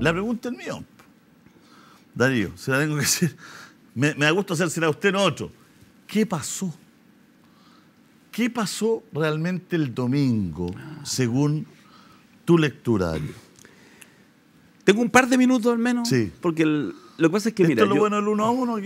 La pregunta es mía. Darío, se la tengo que decir. Me, da gusto hacérsela a usted, no otro. ¿Qué pasó? ¿Qué pasó realmente el domingo, según tu lectura, Darío? Tengo un par de minutos al menos. Sí. Porque el, lo que pasa es que, Esto mira. Esto es lo bueno del uno a uno,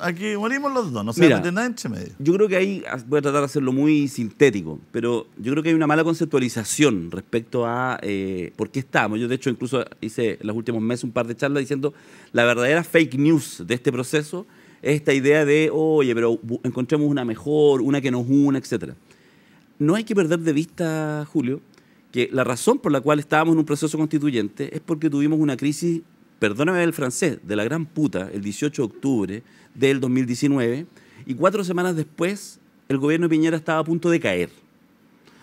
aquí, morimos los dos, no se mete nada entre medio. Yo creo que ahí voy a tratar de hacerlo muy sintético, pero yo creo que hay una mala conceptualización respecto a eh, por qué estamos. Yo, de hecho, incluso hice en los últimos meses un par de charlas diciendo la verdadera fake news de este proceso es esta idea de, oye, pero encontremos una mejor, una que nos una, etcétera. No hay que perder de vista, Julio, que la razón por la cual estábamos en un proceso constituyente es porque tuvimos una crisis perdóname el francés, de la gran puta, el 18 de octubre del 2019, y cuatro semanas después el gobierno de Piñera estaba a punto de caer.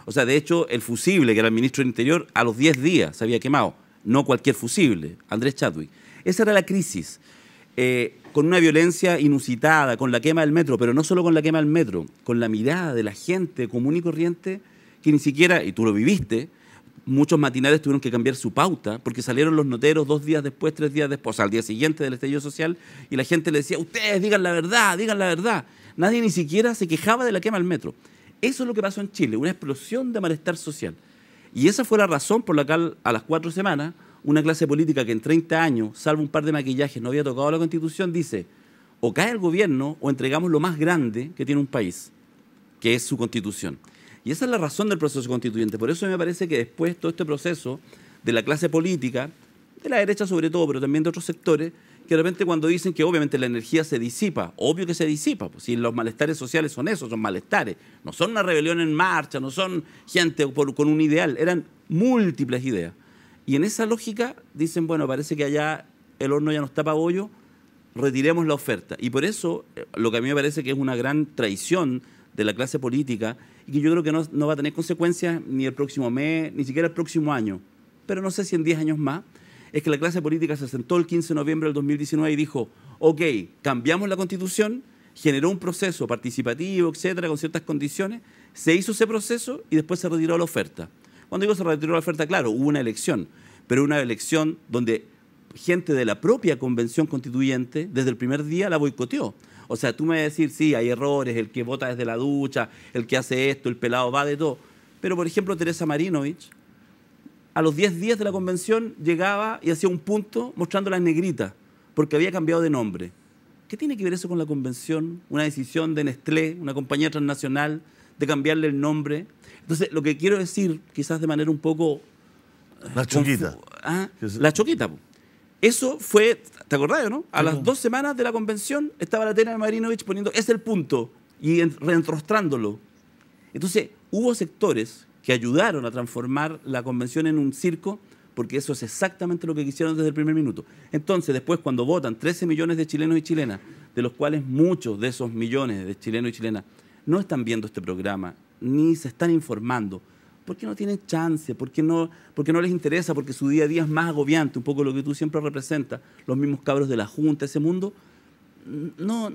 O sea, de hecho, el fusible que era el ministro del Interior a los 10 días se había quemado, no cualquier fusible, Andrés Chadwick. Esa era la crisis, eh, con una violencia inusitada, con la quema del metro, pero no solo con la quema del metro, con la mirada de la gente común y corriente que ni siquiera, y tú lo viviste, muchos matinales tuvieron que cambiar su pauta porque salieron los noteros dos días después, tres días después, al día siguiente del estallido social y la gente le decía, ustedes digan la verdad, digan la verdad. Nadie ni siquiera se quejaba de la quema del metro. Eso es lo que pasó en Chile, una explosión de malestar social. Y esa fue la razón por la cual a las cuatro semanas una clase política que en 30 años, salvo un par de maquillajes, no había tocado la constitución, dice, o cae el gobierno o entregamos lo más grande que tiene un país, que es su constitución. Y esa es la razón del proceso constituyente. Por eso me parece que después todo este proceso de la clase política, de la derecha sobre todo, pero también de otros sectores, que de repente cuando dicen que obviamente la energía se disipa, obvio que se disipa, pues si los malestares sociales son esos, son malestares, no son una rebelión en marcha, no son gente con un ideal, eran múltiples ideas. Y en esa lógica dicen, bueno, parece que allá el horno ya no está para hoyo, retiremos la oferta. Y por eso eh, lo que a mí me parece que es una gran traición de la clase política y que yo creo que no, va a tener consecuencias ni el próximo mes, ni siquiera el próximo año, pero no sé si en 10 años más, es que la clase política se sentó el 15 de noviembre del 2019 y dijo, ok, cambiamos la constitución, generó un proceso participativo, etcétera, con ciertas condiciones, se hizo ese proceso y después se retiró la oferta. Cuando digo se retiró la oferta, claro, hubo una elección, pero una elección donde gente de la propia convención constituyente desde el primer día la boicoteó. O sea, tú me vas a decir, sí, hay errores, el que vota desde la ducha, el que hace esto, el pelado va de todo. Pero, por ejemplo, Teresa Marinovich, a los 10 días de la convención llegaba y hacía un punto mostrando las negrita, porque había cambiado de nombre. ¿Qué tiene que ver eso con la convención? Una decisión de Nestlé, una compañía transnacional, de cambiarle el nombre. Entonces, lo que quiero decir, quizás de manera un poco... La eh, choquita. Ah, la choquita. Eso fue, ¿te acordás, no? A las dos semanas de la convención estaba la Tena Marinovich poniendo, es el punto, y reenrostrándolo. Entonces, hubo sectores que ayudaron a transformar la convención en un circo, porque eso es exactamente lo que quisieron desde el primer minuto. Entonces, después, cuando votan 13 millones de chilenos y chilenas, de los cuales muchos de esos millones de chilenos y chilenas no están viendo este programa, ni se están informando, ¿Por qué no tienen chance? ¿Por qué no, les interesa? Porque su día a día es más agobiante, un poco lo que tú siempre representas, los mismos cabros de la Junta, ese mundo. Mm, no,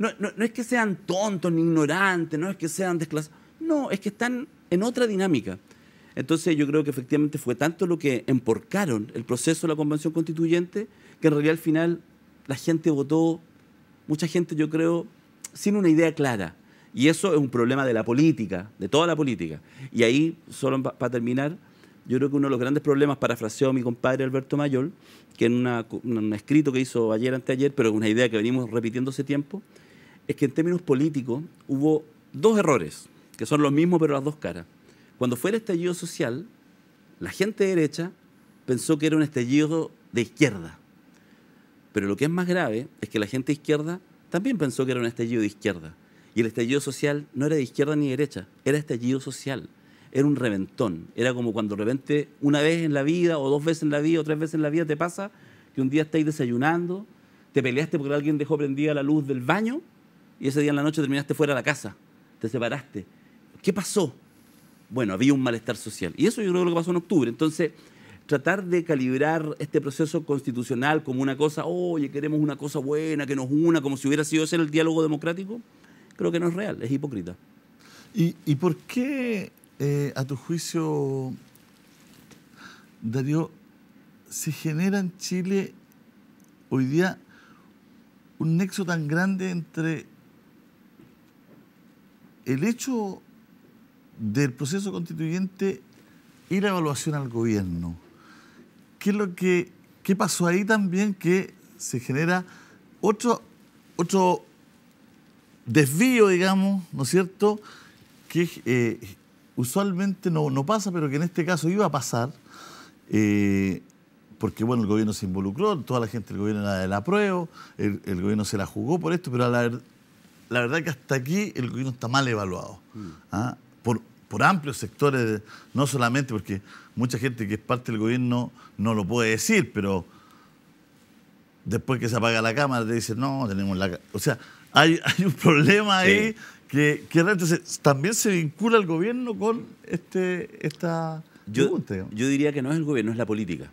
no, es que sean tontos ni ignorantes, no es que sean desclasados, no, es que están en otra dinámica. Entonces yo creo que efectivamente fue tanto lo que emporcaron el proceso de la Convención Constituyente que en realidad al final la gente votó, mucha gente yo creo, sin una idea clara. Y eso es un problema de la política, de toda la política. Y ahí, solo para terminar, yo creo que uno de los grandes problemas, parafraseó mi compadre Alberto Mayor, que en un escrito que hizo ayer, anteayer, pero una idea que venimos repitiendo hace tiempo, es que en términos políticos hubo dos errores, que son los mismos pero las dos caras. Cuando fue el estallido social, la gente derecha pensó que era un estallido de izquierda. Pero lo que es más grave es que la gente izquierda también pensó que era un estallido de izquierda. Y el estallido social no era de izquierda ni derecha, era estallido social. Era un reventón. Era como cuando de repente una vez en la vida, o dos veces en la vida, o tres veces en la vida te pasa que un día estáis desayunando, te peleaste porque alguien dejó prendida la luz del baño y ese día en la noche terminaste fuera de la casa, te separaste. ¿Qué pasó? Bueno, había un malestar social. Y eso yo creo que lo que pasó en octubre. Entonces, tratar de calibrar este proceso constitucional como una cosa, oye, queremos una cosa buena que nos una, como si hubiera sido ese el diálogo democrático, creo que no es real, es hipócrita. ¿Y, por qué, eh, a tu juicio, Darío, se genera en Chile hoy día un nexo tan grande entre el hecho del proceso constituyente y la evaluación al gobierno. ¿Qué es lo que pasó ahí también que se genera otro, otro, desvío, digamos, ¿no es cierto?, que eh, usualmente no, no, pasa, pero que en este caso iba a pasar, eh, porque bueno, el gobierno se involucró, toda la gente del gobierno era de la prueba, el, gobierno se la jugó por esto, pero la, la verdad que hasta aquí el gobierno está mal evaluado. Mm. ¿ah? Por, por amplios sectores, no solamente porque mucha gente que es parte del gobierno no lo puede decir, pero después que se apaga la cámara te dicen, no, tenemos la... O sea, hay, un problema ahí que, que también se vincula el gobierno con este, esta yo, Yo diría que no es el gobierno, es la política.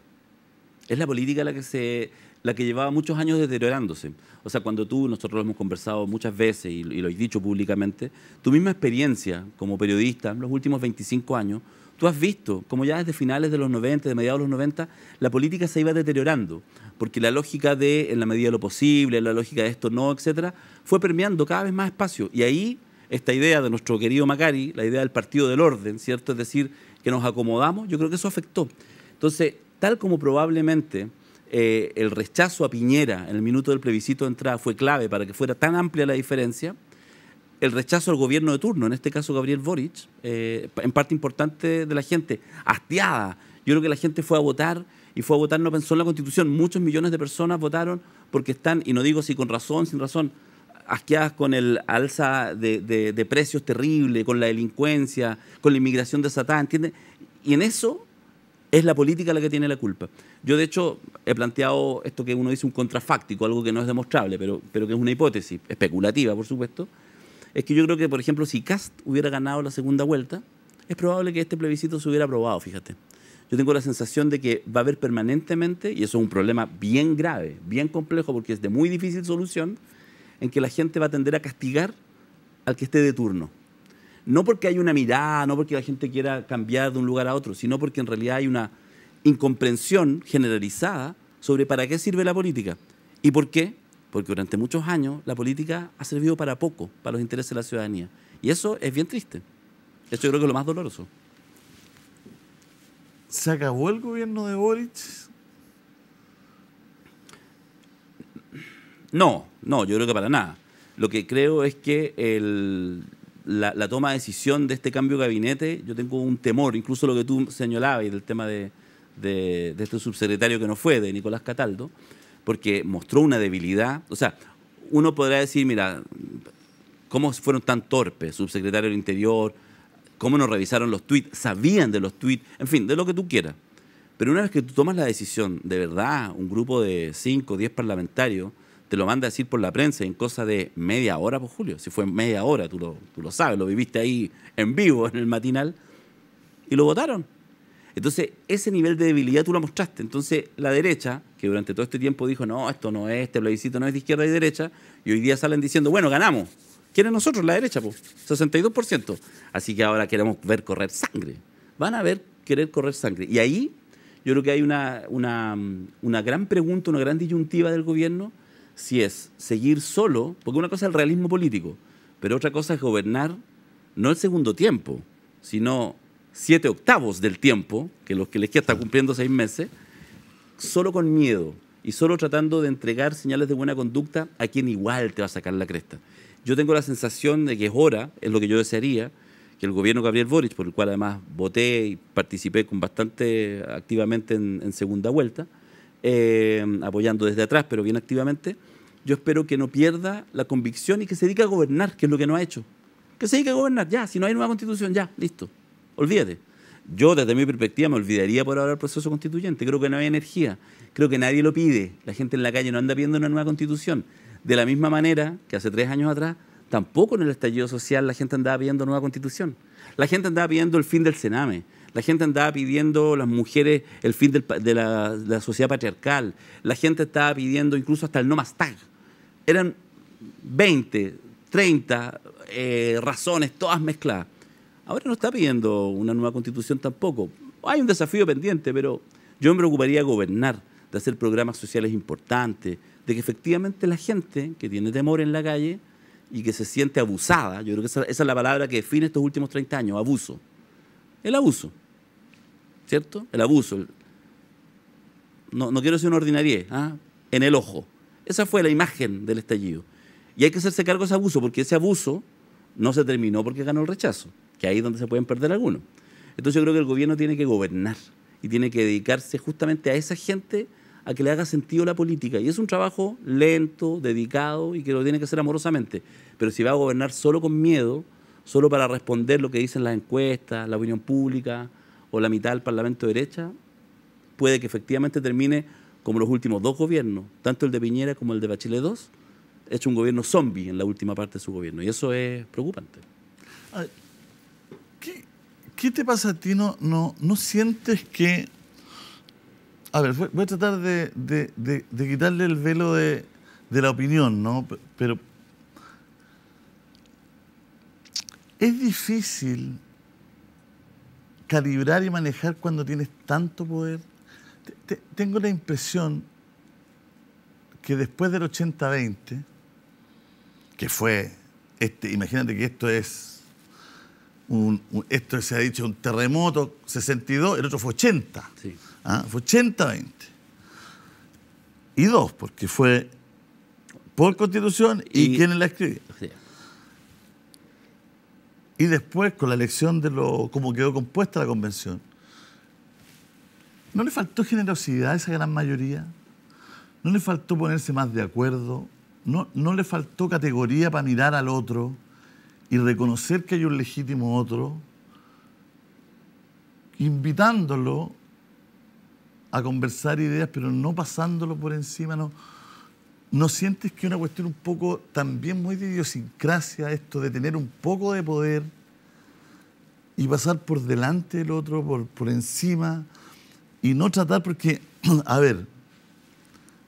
Es la política la que se la que llevaba muchos años deteriorándose. O sea, cuando tú, nosotros lo hemos conversado muchas veces y, lo he dicho públicamente, tu misma experiencia como periodista en los últimos 25 años, tú has visto como ya desde finales de los 90, de mediados de los 90, la política se iba deteriorando porque la lógica de en la medida de lo posible, la lógica de esto no, etcétera, fue permeando cada vez más espacio. Y ahí esta idea de nuestro querido Macari, la idea del partido del orden, ¿cierto? Es decir, que nos acomodamos, yo creo que eso afectó. Entonces, tal como probablemente eh, el rechazo a Piñera en el minuto del plebiscito de entrada fue clave para que fuera tan amplia la diferencia, el rechazo al gobierno de turno, en este caso Gabriel Boric, eh, en parte importante de la gente, hastiada, yo creo que la gente fue a votar y fue a votar, no pensó en la Constitución. Muchos millones de personas votaron porque están, y no digo si con razón, sin razón, asqueadas con el alza de, precios terrible, con la delincuencia, con la inmigración desatada, ¿entiendes? Y en eso es la política la que tiene la culpa. Yo, de hecho, he planteado esto que uno dice un contrafáctico, algo que no es demostrable, pero, pero que es una hipótesis, especulativa, por supuesto. Es que yo creo que, por ejemplo, si Cast hubiera ganado la segunda vuelta, es probable que este plebiscito se hubiera aprobado, fíjate yo tengo la sensación de que va a haber permanentemente, y eso es un problema bien grave, bien complejo, porque es de muy difícil solución, en que la gente va a tender a castigar al que esté de turno. No porque hay una mirada, no porque la gente quiera cambiar de un lugar a otro, sino porque en realidad hay una incomprensión generalizada sobre para qué sirve la política. ¿Y por qué? Porque durante muchos años la política ha servido para poco, para los intereses de la ciudadanía. Y eso es bien triste. Eso yo creo que es lo más doloroso. ¿Se acabó el gobierno de Boric? No, no, yo creo que para nada. Lo que creo es que la, toma de decisión de este cambio de gabinete, yo tengo un temor, incluso lo que tú señalabas y del tema de, este subsecretario que no fue, de Nicolás Cataldo, porque mostró una debilidad. O sea, uno podrá decir, mira, ¿cómo fueron tan torpes? Subsecretario del Interior, cómo nos revisaron los tweets, sabían de los tweets, en fin, de lo que tú quieras. Pero una vez que tú tomas la decisión, de verdad, un grupo de 5 o 10 parlamentarios te lo manda a decir por la prensa en cosa de media hora, por pues, Julio, si fue media hora, tú lo, tú lo sabes, lo viviste ahí en vivo en el matinal, y lo votaron. Entonces, ese nivel de debilidad tú lo mostraste. Entonces, la derecha, que durante todo este tiempo dijo, no, esto no es, este plebiscito no es de izquierda y derecha, y hoy día salen diciendo, bueno, ganamos. ¿Quiénes nosotros, la derecha, pues? 62%. Así que ahora queremos ver correr sangre. Van a ver querer correr sangre. Y ahí yo creo que hay una, gran pregunta, una gran disyuntiva del gobierno, si es seguir solo, porque una cosa es el realismo político, pero otra cosa es gobernar no el segundo tiempo, sino siete octavos del tiempo, que los que les queda está cumpliendo seis meses, solo con miedo y solo tratando de entregar señales de buena conducta a quien igual te va a sacar la cresta. Yo tengo la sensación de que es hora, es lo que yo desearía, que el gobierno Gabriel Boric, por el cual además voté y participé con bastante activamente en, segunda vuelta, eh, apoyando desde atrás, pero bien activamente, yo espero que no pierda la convicción y que se dedique a gobernar, que es lo que no ha hecho. Que se dedique a gobernar, ya, si no hay nueva constitución, ya, listo, olvídate. Yo desde mi perspectiva me olvidaría por ahora el proceso constituyente, creo que no hay energía, creo que nadie lo pide, la gente en la calle no anda pidiendo una nueva constitución, de la misma manera que hace tres años atrás, tampoco en el estallido social la gente andaba pidiendo nueva constitución. La gente andaba pidiendo el fin del Sename. La gente andaba pidiendo las mujeres el fin de, la, sociedad patriarcal. La gente estaba pidiendo incluso hasta el no más tag. Eran 20, 30 eh, razones, todas mezcladas. Ahora no está pidiendo una nueva constitución tampoco. Hay un desafío pendiente, pero yo me preocuparía de gobernar, de hacer programas sociales importantes, que efectivamente la gente que tiene temor en la calle y que se siente abusada, yo creo que esa, es la palabra que define estos últimos 30 años, abuso. El abuso, ¿cierto? El abuso. no, quiero ser un ordinarie, ¿ah? en el ojo. Esa fue la imagen del estallido. Y hay que hacerse cargo de ese abuso, porque ese abuso no se terminó porque ganó el rechazo, que ahí es donde se pueden perder algunos. Entonces yo creo que el gobierno tiene que gobernar y tiene que dedicarse justamente a esa gente a que le haga sentido la política. Y es un trabajo lento, dedicado y que lo tiene que hacer amorosamente. Pero si va a gobernar solo con miedo, solo para responder lo que dicen las encuestas, la opinión pública o la mitad del Parlamento de derecha, puede que efectivamente termine como los últimos dos gobiernos, tanto el de Piñera como el de Bachelet II, hecho un gobierno zombie en la última parte de su gobierno. Y eso es preocupante. ¿qué, te pasa a ti? no, no sientes que a ver, voy a tratar de, quitarle el velo de, la opinión, ¿no? Pero es difícil calibrar y manejar cuando tienes tanto poder. tengo la impresión que después del 80-20, que fue, este, imagínate que esto es un, esto se ha dicho, un terremoto 62, el otro fue 80. Ah, fue 80-20. Y dos, porque fue por constitución y, quienes la escribieron. Y después, con la elección de lo, cómo quedó compuesta la convención, ¿no le faltó generosidad a esa gran mayoría? ¿No le faltó ponerse más de acuerdo? ¿No, no le faltó categoría para mirar al otro? y reconocer que hay un legítimo otro, invitándolo a conversar ideas, pero no pasándolo por encima, no, ¿No sientes que es una cuestión un poco también muy de idiosincrasia esto de tener un poco de poder y pasar por delante del otro, por, por encima, y no tratar porque, a ver,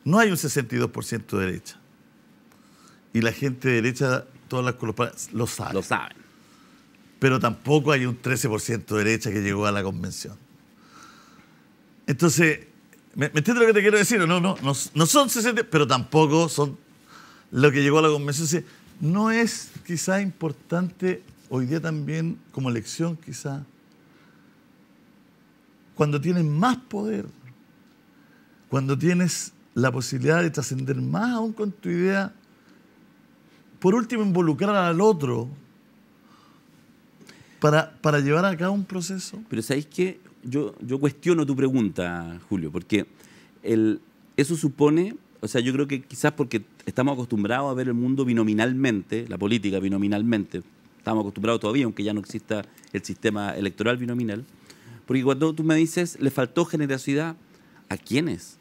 no hay un 62% de derecha. Y la gente de derecha todas las corporaciones lo saben. saben. Pero tampoco hay un 13% de derecha que llegó a la convención. Entonces, ¿me, entiendes lo que te quiero decir? No, no, no, son 60, pero tampoco son lo que llegó a la convención. no es quizá importante hoy día también como elección, quizá, cuando tienes más poder, cuando tienes la posibilidad de trascender más aún con tu idea por último, involucrar al otro para, llevar a cabo un proceso. Pero ¿sabéis que Yo, yo cuestiono tu pregunta, Julio, porque el, eso supone, o sea, yo creo que quizás porque estamos acostumbrados a ver el mundo binominalmente, la política binominalmente, estamos acostumbrados todavía, aunque ya no exista el sistema electoral binominal, porque cuando tú me dices, le faltó generosidad, ¿a quiénes?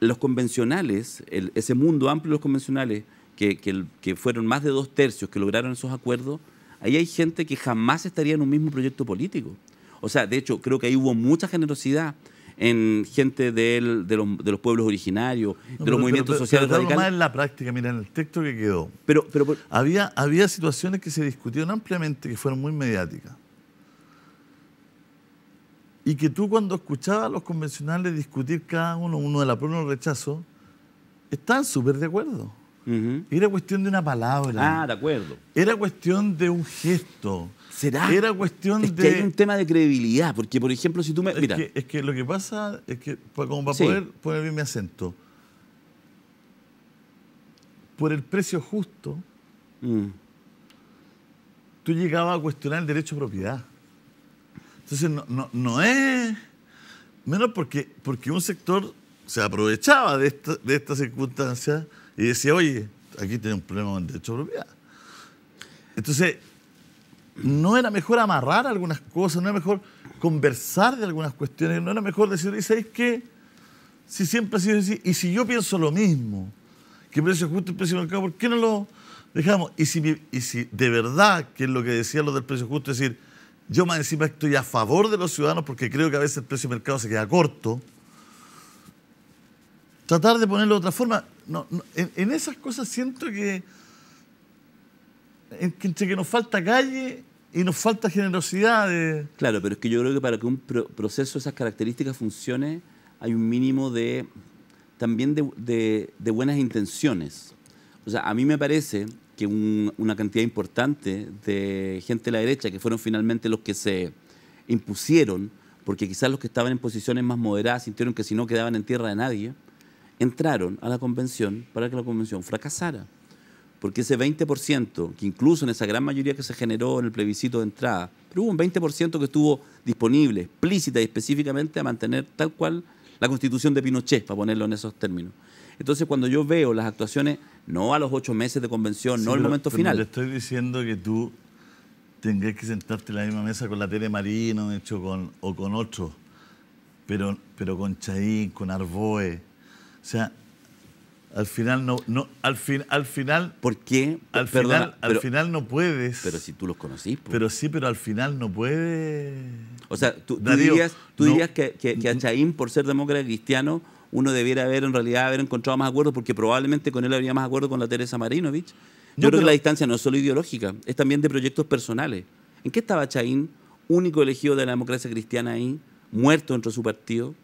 Los convencionales, ese mundo amplio de los convencionales, que, que, fueron más de dos tercios que lograron esos acuerdos, ahí hay gente que jamás estaría en un mismo proyecto político. O sea, de hecho, creo que ahí hubo mucha generosidad en gente de, los, pueblos originarios, de los movimientos sociales radicales. más en la práctica, mira, en el texto que quedó. Pero, pero había, había situaciones que se discutieron ampliamente, que fueron muy mediáticas. Y que tú cuando escuchabas a los convencionales discutir cada uno, uno de la prueba o rechazo, están súper de acuerdo. Era cuestión de una palabra. Ah, de acuerdo. Era cuestión de un gesto. ¿Será? Era cuestión es que de. hay un tema de credibilidad, porque, por ejemplo, si tú me. Es, Que, es que lo que pasa es que, pues, como para poder poner bien mi acento, por el precio justo, mm. tú llegabas a cuestionar el derecho a propiedad. Entonces, no, es. Menos porque, porque un sector se aprovechaba de esta, de esta circunstancia y decía, oye, aquí tiene un problema con el derecho de propiedad. Entonces, ¿no era mejor amarrar algunas cosas? ¿No era mejor conversar de algunas cuestiones? ¿No era mejor decir, dice, es que Si siempre ha sido así, y si yo pienso lo mismo, que precio justo y precio mercado, ¿por qué no lo dejamos? Y si, y si de verdad, que es lo que decía lo del precio justo, es decir, yo más encima estoy a favor de los ciudadanos porque creo que a veces el precio de mercado se queda corto. Tratar de ponerlo de otra forma, en, esas cosas siento que, entre que nos falta calle y nos falta generosidad. Claro, pero es que yo creo que para que un proceso de esas características funcione hay un mínimo de también de, buenas intenciones. O sea, a mí me parece que una cantidad importante de gente de la derecha, que fueron finalmente los que se impusieron, porque quizás los que estaban en posiciones más moderadas sintieron que si no quedaban en tierra de nadie, entraron a la convención para que la convención fracasara. Porque ese 20%, que incluso en esa gran mayoría que se generó en el plebiscito de entrada, pero hubo un 20% que estuvo disponible, explícita y específicamente a mantener tal cual la constitución de Pinochet, para ponerlo en esos términos. Entonces, cuando yo veo las actuaciones, no a los ocho meses de convención, no al momento final. Le estoy diciendo que tú tengas que sentarte en la misma mesa con la Tele Marino, hecho, con, o con otros, pero, pero con Chaín, con Arboe o sea, al final no, no al, fin, al final. ¿Por qué? Al final, al final no puedes. Pero si tú los conocís. Pues. Pero sí, pero al final no puedes. O sea, tú, dirías, que, que, a Chaín, por ser demócrata cristiano, uno debiera haber en realidad haber encontrado más acuerdos, porque probablemente con él habría más acuerdo con la Teresa Marinovich. Yo creo que la distancia no es solo ideológica, es también de proyectos personales. ¿En qué estaba Chaín, único elegido de la democracia cristiana ahí, muerto dentro de su partido?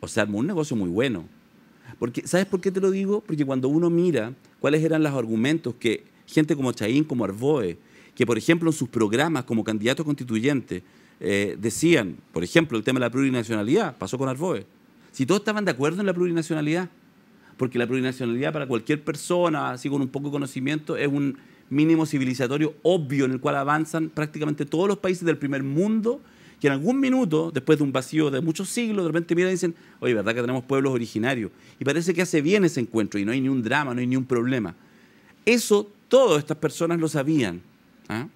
O sea, un negocio muy bueno porque, ¿Sabes por qué te lo digo? Porque cuando uno mira cuáles eran los argumentos que gente como Chaín, como Arboe, que por ejemplo en sus programas como candidato constituyente eh, decían, por ejemplo, el tema de la plurinacionalidad, pasó con Arboe. Si todos estaban de acuerdo en la plurinacionalidad, porque la plurinacionalidad para cualquier persona, así con un poco de conocimiento, es un mínimo civilizatorio obvio en el cual avanzan prácticamente todos los países del primer mundo que en algún minuto, después de un vacío de muchos siglos, de repente miran y dicen, oye, ¿verdad que tenemos pueblos originarios? Y parece que hace bien ese encuentro y no hay ni un drama, no hay ni un problema. Eso todas estas personas lo sabían. ¿ah?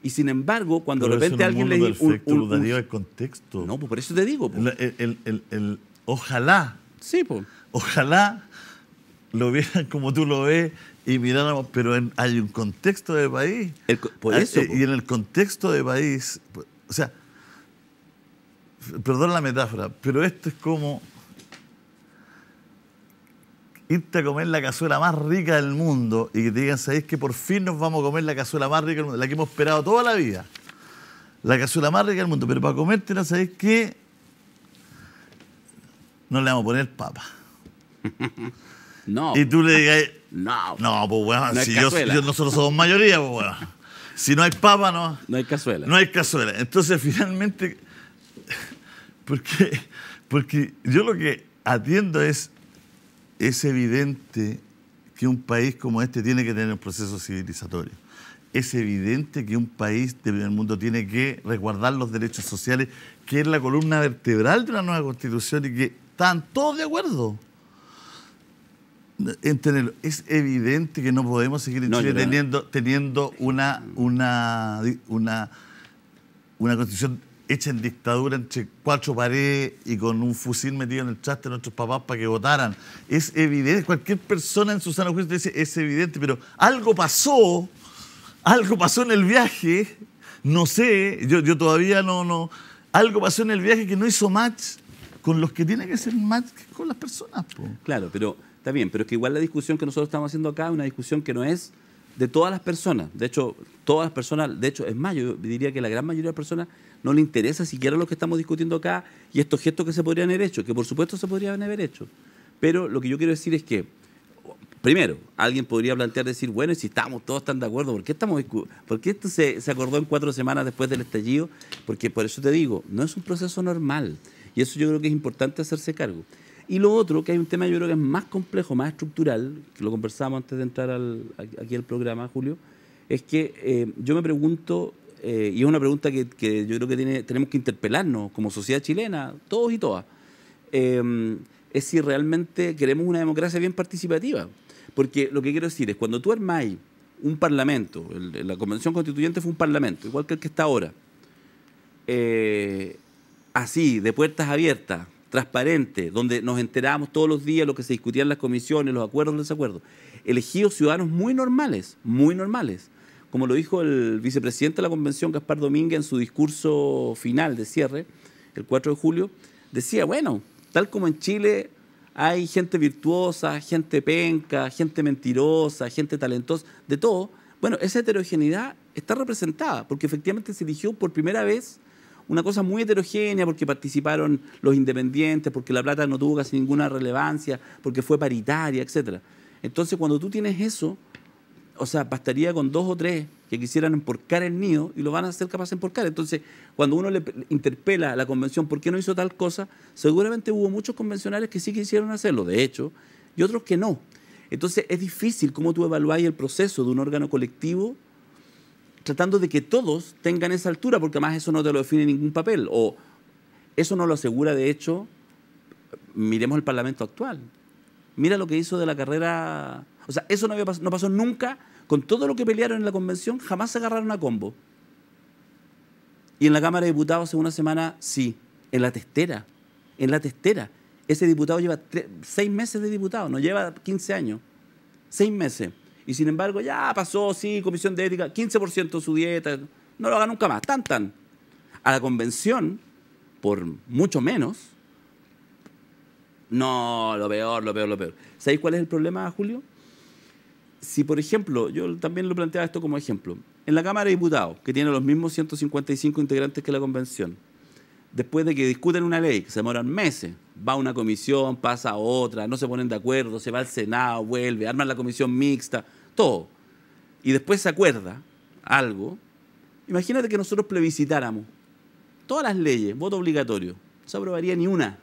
Y sin embargo, cuando de repente alguien le dice... Un, el contexto. No, pues por eso te digo. Pues. El, ojalá. Sí, pues. Ojalá lo vieran como tú lo ves y miráramos, pero hay un contexto de país. Ah, eso, eh, y pues. en el contexto de país, o sea, perdón la metáfora, pero esto es como irte a comer la cazuela más rica del mundo y que te digan, ¿sabéis que por fin nos vamos a comer la cazuela más rica del mundo? La que hemos esperado toda la vida. La cazuela más rica del mundo, pero para comértela, ¿sabéis qué? No le vamos a poner papa. no. Y tú le digas, no. No, pues bueno, si yo, nosotros somos mayoría, pues bueno. Si no hay papa, no. No hay cazuela. No hay cazuela. Entonces, finalmente Porque, porque yo lo que atiendo es, es evidente que un país como este tiene que tener un proceso civilizatorio. Es evidente que un país del primer mundo tiene que resguardar los derechos sociales, que es la columna vertebral de una nueva constitución y que están todos de acuerdo en tenerlo. Es evidente que no podemos seguir teniendo, una, una, una constitución hecha en dictadura entre cuatro paredes y con un fusil metido en el traste de nuestros papás para que votaran. Es evidente, cualquier persona en su sano dice, es evidente, pero algo pasó, algo pasó en el viaje, no sé, yo, yo todavía no, no, algo pasó en el viaje que no hizo match con los que tiene que ser match con las personas. Claro, pero está bien, pero es que igual la discusión que nosotros estamos haciendo acá es una discusión que no es de todas las personas. De hecho, todas las personas, de hecho, es más, yo diría que la gran mayoría de personas no le interesa siquiera lo que estamos discutiendo acá y estos gestos que se podrían haber hecho, que por supuesto se podrían haber hecho. Pero lo que yo quiero decir es que, primero, alguien podría plantear decir, bueno, si estamos todos están de acuerdo, ¿por qué, estamos, por qué esto se acordó en cuatro semanas después del estallido? Porque por eso te digo, no es un proceso normal. Y eso yo creo que es importante hacerse cargo. Y lo otro, que hay un tema yo creo que es más complejo, más estructural, que lo conversamos antes de entrar aquí al programa, Julio, es que eh, yo me pregunto, eh, y es una pregunta que, yo creo que tiene, tenemos que interpelarnos como sociedad chilena, todos y todas, em, es si realmente queremos una democracia bien participativa. Porque lo que quiero decir es, cuando tú armáis un parlamento, la convención constituyente fue un parlamento, igual que el que está ahora, eh, así, de puertas abiertas, transparente, donde nos enterábamos todos los días lo que se discutía en las comisiones, los acuerdos, los desacuerdos. Elegidos ciudadanos muy normales, muy normales. Como lo dijo el vicepresidente de la convención, Gaspar Domínguez, en su discurso final de cierre, el 4 de julio, decía, bueno, tal como en Chile hay gente virtuosa, gente penca, gente mentirosa, gente talentosa, de todo, bueno, esa heterogeneidad está representada, porque efectivamente se eligió por primera vez una cosa muy heterogénea porque participaron los independientes, porque la plata no tuvo casi ninguna relevancia, porque fue paritaria, etc. Entonces, cuando tú tienes eso, o sea, bastaría con dos o tres que quisieran emporcar el nido y lo van a ser capaces de emporcar. Entonces, cuando uno le interpela a la convención por qué no hizo tal cosa, seguramente hubo muchos convencionales que sí quisieron hacerlo, de hecho, y otros que no. Entonces, es difícil cómo tú evaluáis el proceso de un órgano colectivo tratando de que todos tengan esa altura, porque además eso no te lo define ningún papel. O eso no lo asegura, de hecho, miremos el Parlamento actual. Mira lo que hizo de la carrera. O sea, eso no, no pasó nunca. Con todo lo que pelearon en la convención, jamás se agarraron a combo. Y en la Cámara de Diputados en una semana, sí, en la testera. En la testera. Ese diputado lleva seis meses de diputado, no lleva 15 años. Seis meses y sin embargo, ya pasó, sí, comisión de ética, 15% de su dieta, no lo haga nunca más, tan, tan. A la convención, por mucho menos, no, lo peor, lo peor, lo peor. ¿Sabéis cuál es el problema, Julio? Si, por ejemplo, yo también lo planteaba esto como ejemplo, en la Cámara de Diputados, que tiene los mismos 155 integrantes que la convención, después de que discuten una ley, que se demoran meses, va a una comisión, pasa a otra, no se ponen de acuerdo, se va al Senado, vuelve, arman la comisión mixta, todo. Y después se acuerda algo. Imagínate que nosotros plebiscitáramos todas las leyes, voto obligatorio, no se aprobaría ni una.